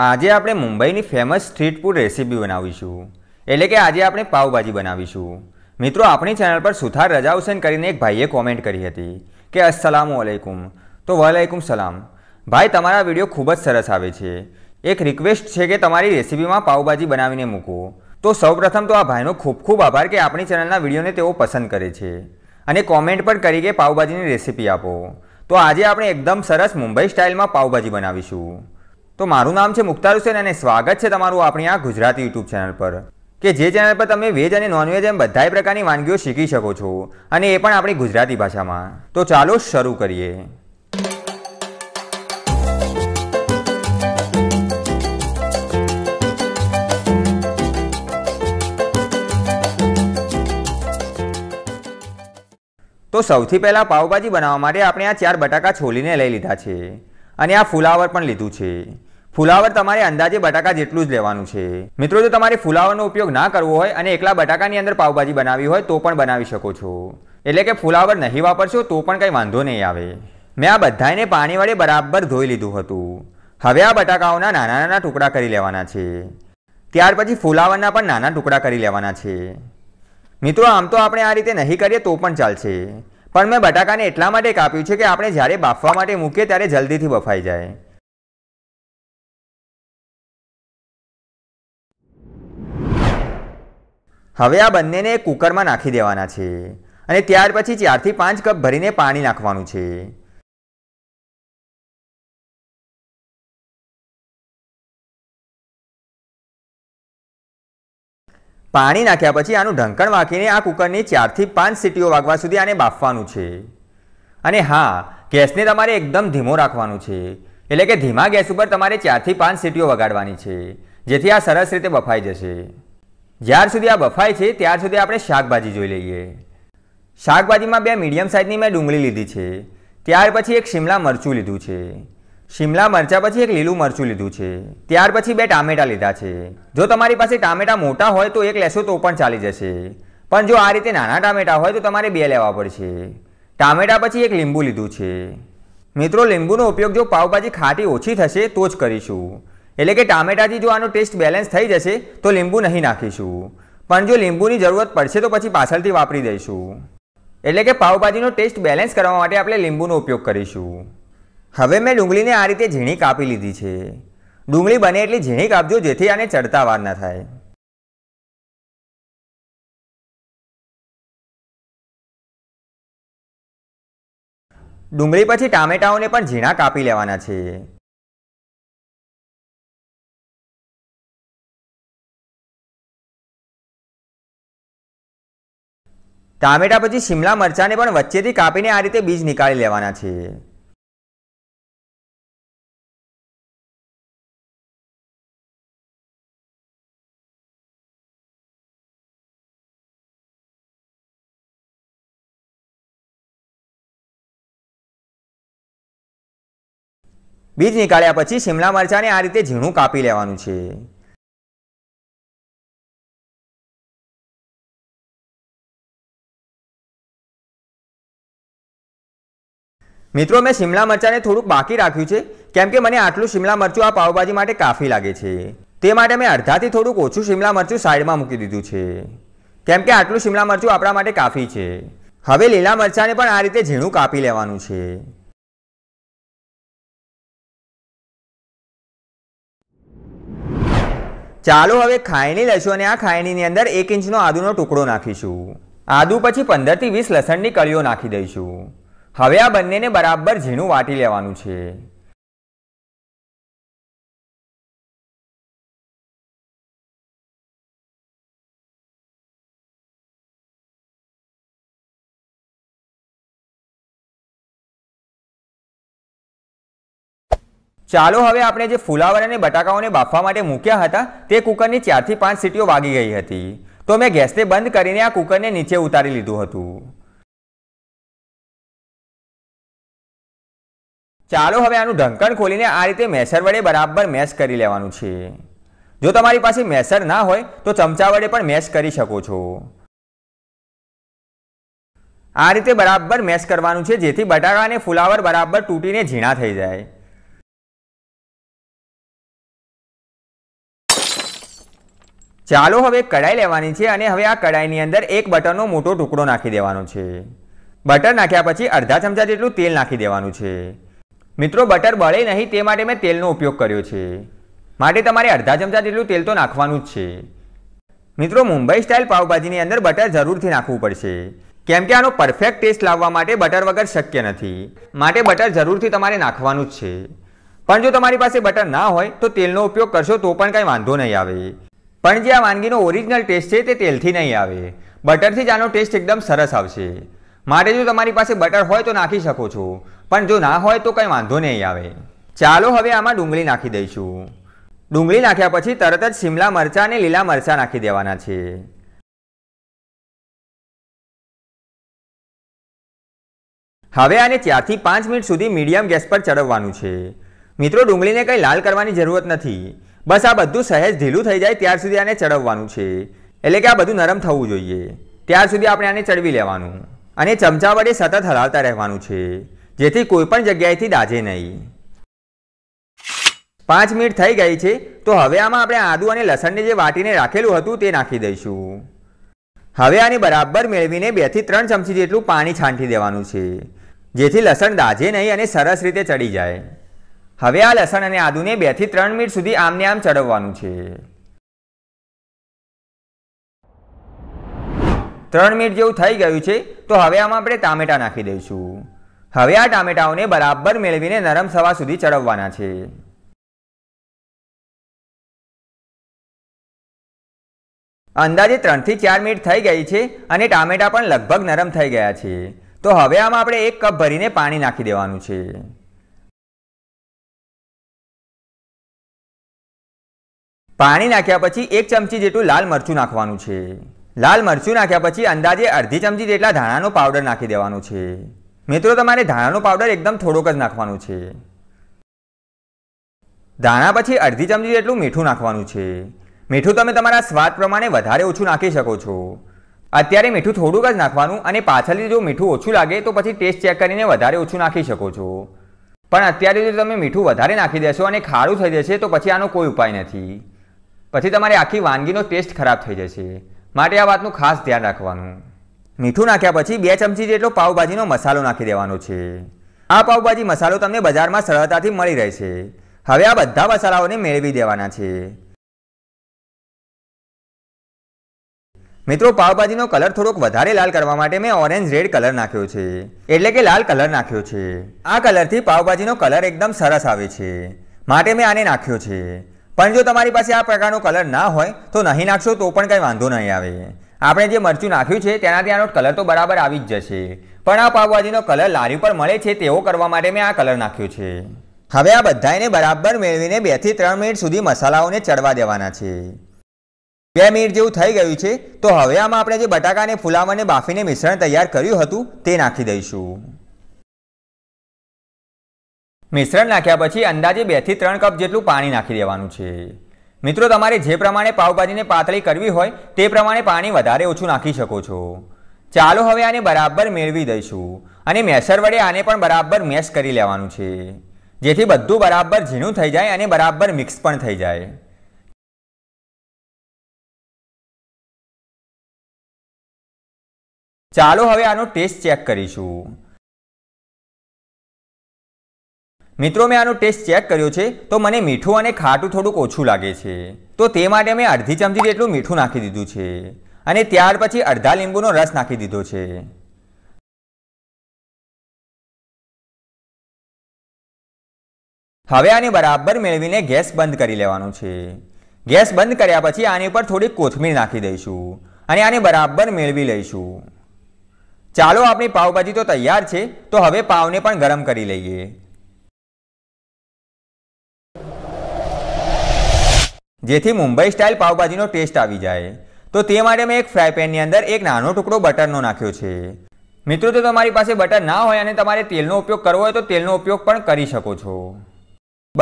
આજે આપણે મુંબઈની ફેમસ સ્ટ્રીટ ફૂડ રેસીપી બનાવીશું એટલે કે આજે આપણે પાઉભાજી બનાવીશું મિત્રો આપણી ચેનલ પર સુથાર રજા હુસેન કરીને એક ભાઈએ કોમેન્ટ કરી હતી કે અસલામુ અલૈકુમ તો વલૈકુમ સલામ ભાઈ તમારા વિડીયો ખૂબ જ સરસ આવે છે એક રિક્વેસ્ટ છે કે તમારી રેસીપીમાં પાવભાજી બનાવીને મૂકો તો સૌપ્રથમ તો આ ભાઈનો ખૂબ ખૂબ આભાર કે આપણી ચેનલના વિડીયોને તેઓ પસંદ કરે છે અને કોમેન્ટ પણ કરી કે પાવભાજીની રેસીપી આપો તો આજે આપણે એકદમ સરસ મુંબઈ સ્ટાઇલમાં પાઉભાજી બનાવીશું તો મારું નામ છે મુખ્તાર હુસેન અને સ્વાગત છે તમારું આપણી આ ગુજરાતી યુટ્યુબ ચેનલ પર કે જે ચેનલ પર તમે વેજ અને નોનવેજ એમ બધાય પ્રકારની વાનગીઓ શીખી શકો છો અને એ પણ આપણી ગુજરાતી ભાષામાં તો ચાલો શરૂ કરીએ તો સૌથી પહેલાં પાવભાજી બનાવવા માટે આપણે આ ચાર બટાકા છોલીને લઈ લીધા છે અને આ ફુલાવર પણ લીધું છે ફુલાવર તમારે અંદાજે બટાકા જેટલું જ લેવાનું છે મિત્રો જો તમારે ફુલાવરનો ઉપયોગ ના કરવો હોય અને એકલા બટાકાની અંદર પાવભાજી બનાવી હોય તો પણ બનાવી શકો છો એટલે કે ફુલાવર નહીં વાપરશો તો પણ કંઈ વાંધો નહીં આવે મેં આ બધાને પાણી વડે બરાબર ધોઈ લીધું હતું હવે આ બટાકાઓના નાના નાના ટુકડા કરી લેવાના છે ત્યાર પછી ફુલાવરના પણ નાના ટુકડા કરી લેવાના છે મિત્રો આમ તો આપણે આ રીતે નહીં કરીએ તો પણ ચાલશે પણ મેં બટાકાને એટલા માટે કાપ્યું છે કે આપણે જ્યારે બાફવા માટે મૂકીએ ત્યારે જલ્દીથી બફાઈ જાય હવે આ બંનેને કુકરમાં નાખી દેવાના છે અને ત્યાર પછી ચારથી પાંચ કપ ભરીને પાણી નાખવાનું છે પાણી નાખ્યા પછી આનું ઢંકણ વાંકીને આ કુકરની ચારથી પાંચ સીટીઓ વાગવા સુધી આને બાફવાનું છે અને હા ગેસને તમારે એકદમ ધીમો રાખવાનું છે એટલે કે ધીમા ગેસ ઉપર તમારે ચારથી પાંચ સીટીઓ વગાડવાની છે જેથી આ સરસ રીતે બફાઈ જશે જ્યાર સુધી આ બફાય છે ત્યાર સુધી આપણે શાકભાજી જોઈ લઈએ શાકભાજીમાં બે મીડિયમ સાઇઝની મેં ડુંગળી લીધી છે ત્યાર પછી એક શિમલા મરચું લીધું છે શિમલા મરચાં પછી એક લીલું મરચું લીધું છે ત્યાર પછી બે ટામેટાં લીધા છે જો તમારી પાસે ટામેટાં મોટા હોય તો એક લેશો તો પણ ચાલી જશે પણ જો આ રીતે નાના ટામેટાં હોય તો તમારે બે લેવા પડશે ટામેટાં પછી એક લીંબુ લીધું છે મિત્રો લીંબુનો ઉપયોગ જો પાવભાજી ખાટી ઓછી થશે તો જ કરીશું એટલે કે ટામેટાથી જો આનો ટેસ્ટ બેલેન્સ થઈ જશે તો લીંબુ નહીં નાખીશું પણ જો લીંબુની જરૂરત પડશે તો પછી પાછળથી વાપરી દઈશું એટલે કે પાવભાજીનો ટેસ્ટ બેલેન્સ કરવા માટે આપણે લીંબુનો ઉપયોગ કરીશું હવે મેં ડુંગળીને આ રીતે ઝીણી કાપી લીધી છે ડુંગળી બને એટલી ઝીણી કાપજો જેથી આને ચડતા વાર ના થાય ડુંગળી પછી ટામેટાઓને પણ ઝીણા કાપી લેવાના છે ટામેટા પછી શિમલા મરચાંને પણ વચ્ચેથી કાપીને આ રીતે બીજ નીકાળી લેવાના છે બીજ નીકાળ્યા પછી શિમલા મરચાંને આ રીતે ઝીણું કાપી લેવાનું છે મિત્રો મેં શિમલા મરચાંને થોડુંક બાકી રાખ્યું છે કેમ કે મને આટલું શિમલા મરચું આ પાવભાજી માટે કાફી લાગે છે તે માટે મેં અડધાથી થોડુંક ઓછું શિમલા મરચું સાઈડમાં મૂકી દીધું છે કેમ કે આટલું શિમલા મરચું આપણા માટે કાફી છે હવે લીલા મરચાંને પણ આ રીતે ઝીણું કાપી લેવાનું છે ચાલો હવે ખાયણી લઈશું અને આ ખાયણીની અંદર એક ઇંચનો આદુનો ટુકડો નાખીશું આદુ પછી પંદરથી વીસ લસણની કળીઓ નાખી દઈશું હવે આ બંનેને બરાબર ઝીણું વાટી લેવાનું છે ચાલો હવે આપણે જે ફુલાવર અને બટાકાઓને બાફવા માટે મૂક્યા હતા તે કુકરની ચારથી પાંચ સીટીઓ વાગી ગઈ હતી તો મેં ગેસને બંધ કરીને આ કુકરને નીચે ઉતારી લીધું હતું ચાલો હવે આનું ઢંકણ ખોલીને આ રીતે મેસર વડે બરાબર મેશ કરી લેવાનું છે જો તમારી પાસે મેસર ના હોય તો ચમચા વડે પણ મેશ કરી શકો છો આ રીતે બરાબર મેશ કરવાનું છે જેથી બટાકા અને ફુલાવર બરાબર તૂટીને ઝીણા થઈ જાય ચાલો હવે કઢાઈ લેવાની છે અને હવે આ કઢાઈની અંદર એક બટરનો મોટો ટુકડો નાખી દેવાનો છે બટર નાખ્યા પછી અડધા ચમચા જેટલું તેલ નાખી દેવાનું છે મિત્રો બટર બળે નહીં તે માટે મેં તેલનો ઉપયોગ કર્યો છે માટે તમારે અડધા ચમચા જેટલું તેલ તો નાખવાનું જ છે મિત્રો મુંબઈ સ્ટાઇલ પાવભાજીની અંદર બટર જરૂરથી નાખવું પડશે કેમ કે આનો પરફેક્ટ ટેસ્ટ લાવવા માટે બટર વગર શક્ય નથી માટે બટર જરૂરથી તમારે નાખવાનું જ છે પણ જો તમારી પાસે બટર ના હોય તો તેલનો ઉપયોગ કરશો તો પણ કંઈ વાંધો નહીં આવે પણ જે આ વાનગીનો ઓરિજિનલ ટેસ્ટ છે તે તેલથી નહીં આવે બટરથી જ આનો ટેસ્ટ એકદમ સરસ આવશે માટે જો તમારી પાસે બટર હોય તો નાખી શકો છો પણ જો ના હોય તો કંઈ વાંધો નહીં આવે ચાલો હવે આમાં ડુંગળી નાખી દઈશું ડુંગળી નાખ્યા પછી તરત જ શિમલા મરચાં અને લીલા મરચાં નાખી દેવાના છે હવે આને ચારથી પાંચ મિનિટ સુધી મીડિયમ ગેસ પર ચડવવાનું છે મિત્રો ડુંગળીને કંઈ લાલ કરવાની જરૂરત નથી બસ આ બધું સહેજ ઢીલું થઈ જાય ત્યાર સુધી આને ચડવવાનું છે એટલે કે આ બધું નરમ થવું જોઈએ ત્યાર સુધી આપણે આને ચડવી લેવાનું અને ચમચા વડે સતત હલાવતા રહેવાનું છે જેથી કોઈપણ જગ્યાએથી દાઝે નહીં પાંચ મિનિટ થઈ ગઈ છે તો હવે આમાં આપણે આદુ અને લસણને જે વાટીને રાખેલું હતું તે નાખી દઈશું હવે આની બરાબર મેળવીને બેથી ત્રણ ચમચી જેટલું પાણી છાંટી દેવાનું છે જેથી લસણ દાઝે નહીં અને સરસ રીતે ચડી જાય હવે આ લસણ અને આદુને બેથી ત્રણ મિનિટ સુધી આમને આમ ચડવવાનું છે ત્રણ મિનિટ જેવું થઈ ગયું છે તો હવે આમાં આપણે ટામેટાં નાખી દઈશું હવે આ ટામેટાઓને બરાબર મેળવીને નરમ સવા સુધી ચડવવાના છે અંદાજે ત્રણથી ચાર મિનિટ થઈ ગઈ છે અને ટામેટા પણ લગભગ નરમ થઈ ગયા છે તો હવે આમાં આપણે એક કપ ભરીને પાણી નાખી દેવાનું છે પાણી નાખ્યા પછી એક ચમચી જેટલું લાલ મરચું નાખવાનું છે લાલ મરચું નાખ્યા પછી અંદાજે અડધી ચમચી જેટલા ધાણાનો પાવડર નાખી દેવાનો છે મિત્રો તમારે ધાણાનો પાવડર એકદમ થોડોક જ નાખવાનું છે ધાણા પછી અડધી ચમચી જેટલું મીઠું નાખવાનું છે મીઠું તમે તમારા સ્વાદ પ્રમાણે વધારે ઓછું નાખી શકો છો અત્યારે મીઠું થોડુંક જ નાખવાનું અને પાછળથી જો મીઠું ઓછું લાગે તો પછી ટેસ્ટ ચેક કરીને વધારે ઓછું નાખી શકો છો પણ અત્યારે જો તમે મીઠું વધારે નાખી દેશો અને ખાડું થઈ જશે તો પછી આનો કોઈ ઉપાય નથી પછી તમારી આખી વાનગીનો ટેસ્ટ ખરાબ થઈ જશે માટે આ વાતનું ખાસ ધ્યાન રાખવાનું મીઠું નાખ્યા પછી બે ચમચી જેટલો પાવભાજીનો મસાલો નાખી દેવાનો છે આ પાઉભાજી મસાલો તમને બજારમાં સરળતાથી મળી રહેશે હવે આ બધા મસાલાઓને મેળવી દેવાના છે મિત્રો પાવભાજીનો કલર થોડોક વધારે લાલ કરવા માટે મેં ઓરેન્જ રેડ કલર નાખ્યો છે એટલે કે લાલ કલર નાખ્યો છે આ કલરથી પાવભાજીનો કલર એકદમ સરસ આવે છે માટે મેં આને નાખ્યો છે પણ જો તમારી પાસે આ પ્રકારનો કલર ના હોય તો નહીં નાખશો તો પણ કંઈ વાંધો નહીં આવે આપણે જે મરચું નાખ્યું છે તેનાથી આનો કલર તો બરાબર આવી જ જશે પણ આ પાવભાજીનો કલર લારી પર મળે છે તેવો કરવા માટે મેં આ કલર નાખ્યો છે હવે આ બધાને બરાબર મેળવીને બેથી ત્રણ મિનિટ સુધી મસાલાઓને ચડવા દેવાના છે બે મિનિટ જેવું થઈ ગયું છે તો હવે આમાં આપણે જે બટાકાને ફુલાવરને બાફીને મિશ્રણ તૈયાર કર્યું હતું તે નાખી દઈશું મિશ્રણ નાખ્યા પછી અંદાજે બેથી ત્રણ કપ જેટલું પાણી નાખી દેવાનું છે મિત્રો તમારે જે પ્રમાણે પાવભાજીને પાતળી કરવી હોય તે પ્રમાણે પાણી વધારે ઓછું નાખી શકો છો ચાલો હવે આને બરાબર મેળવી દઈશું અને મેસર વડે આને પણ બરાબર મેશ કરી લેવાનું છે જેથી બધું બરાબર ઝીણું થઈ જાય અને બરાબર મિક્સ પણ થઈ જાય ચાલો હવે આનો ટેસ્ટ ચેક કરીશું મિત્રો મેં આનો ટેસ્ટ ચેક કર્યો છે તો મને મીઠું અને ખાટું થોડુંક ઓછું લાગે છે તો તે માટે મેં અડધી ચમચી જેટલું મીઠું નાખી દીધું છે અને ત્યાર પછી અડધા લીંબુનો રસ નાખી દીધો છે હવે આને બરાબર મેળવીને ગેસ બંધ કરી લેવાનો છે ગેસ બંધ કર્યા પછી આની ઉપર થોડી કોથમીર નાખી દઈશું અને આને બરાબર મેળવી લઈશું ચાલો આપણી પાવભાજી તો તૈયાર છે તો હવે પાવને પણ ગરમ કરી લઈએ જેથી મુંબઈ સ્ટાઇલ પાવભાજીનો ટેસ્ટ આવી જાય તો તે માટે મેં એક ફ્રાય પેનની અંદર એક નાનો ટુકડો બટરનો નાખ્યો છે મિત્રો જો તમારી પાસે બટર ના હોય અને તમારે તેલનો ઉપયોગ કરવો હોય તો તેલનો ઉપયોગ પણ કરી શકો છો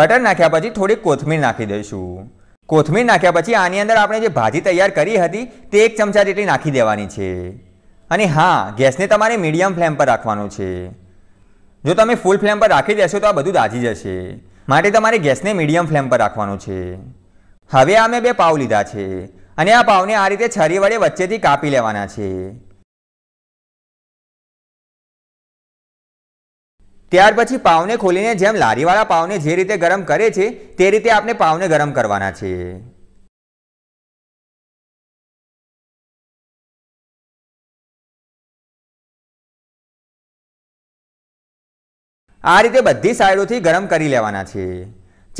બટર નાખ્યા પછી થોડીક કોથમીર નાખી દઈશું કોથમીર નાખ્યા પછી આની અંદર આપણે જે ભાજી તૈયાર કરી હતી તે એક ચમચા જેટલી નાખી દેવાની છે અને હા ગેસને તમારે મીડિયમ ફ્લેમ પર રાખવાનું છે જો તમે ફૂલ ફ્લેમ પર રાખી દેશો તો આ બધું દાજી જશે માટે તમારે ગેસને મીડિયમ ફ્લેમ પર રાખવાનું છે હવે આ મેં બે પાવ લીધા છે અને આ પાવને આ રીતે છરી વડે વચ્ચેથી કાપી લેવાના છે ત્યાર પછી પાવને ખોલીને જેમ લારીવાળા પાવને જે રીતે ગરમ કરે છે તે રીતે આપણે પાવને ગરમ કરવાના છે આ રીતે બધી સાઈડોથી ગરમ કરી લેવાના છે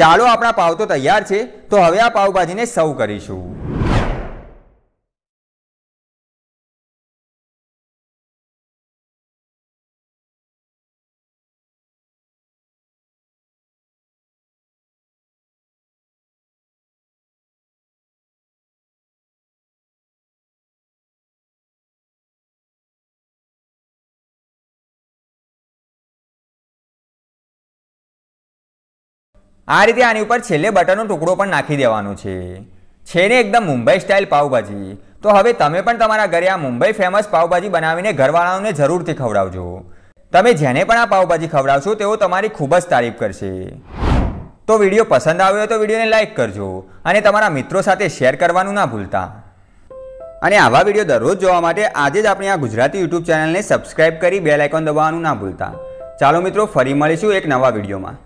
ચાલો આપણા પાવ તો તૈયાર છે તો હવે આ પાવભાજીને સર્વ કરીશું આ રીતે આની ઉપર છેલ્લે બટરનો ટુકડો પણ નાખી દેવાનો છે છે ને એકદમ મુંબઈ સ્ટાઇલ પાઉભાજી તો હવે તમે પણ તમારા ઘરે આ મુંબઈ ફેમસ પાઉભાજી બનાવીને ઘરવાળાઓને જરૂરથી ખવડાવજો તમે જેને પણ આ પાઉભાજી ખવડાવશો તેઓ તમારી ખૂબ જ તારીફ કરશે તો વિડીયો પસંદ આવ્યો હોય તો વિડીયોને લાઇક કરજો અને તમારા મિત્રો સાથે શેર કરવાનું ના ભૂલતા અને આવા વિડીયો દરરોજ જોવા માટે આજે જ આપણી આ ગુજરાતી યુટ્યુબ ચેનલને સબસ્ક્રાઇબ કરી બેલ આઇકોન દબાવવાનું ના ભૂલતા ચાલો મિત્રો ફરી મળીશું એક નવા વિડીયોમાં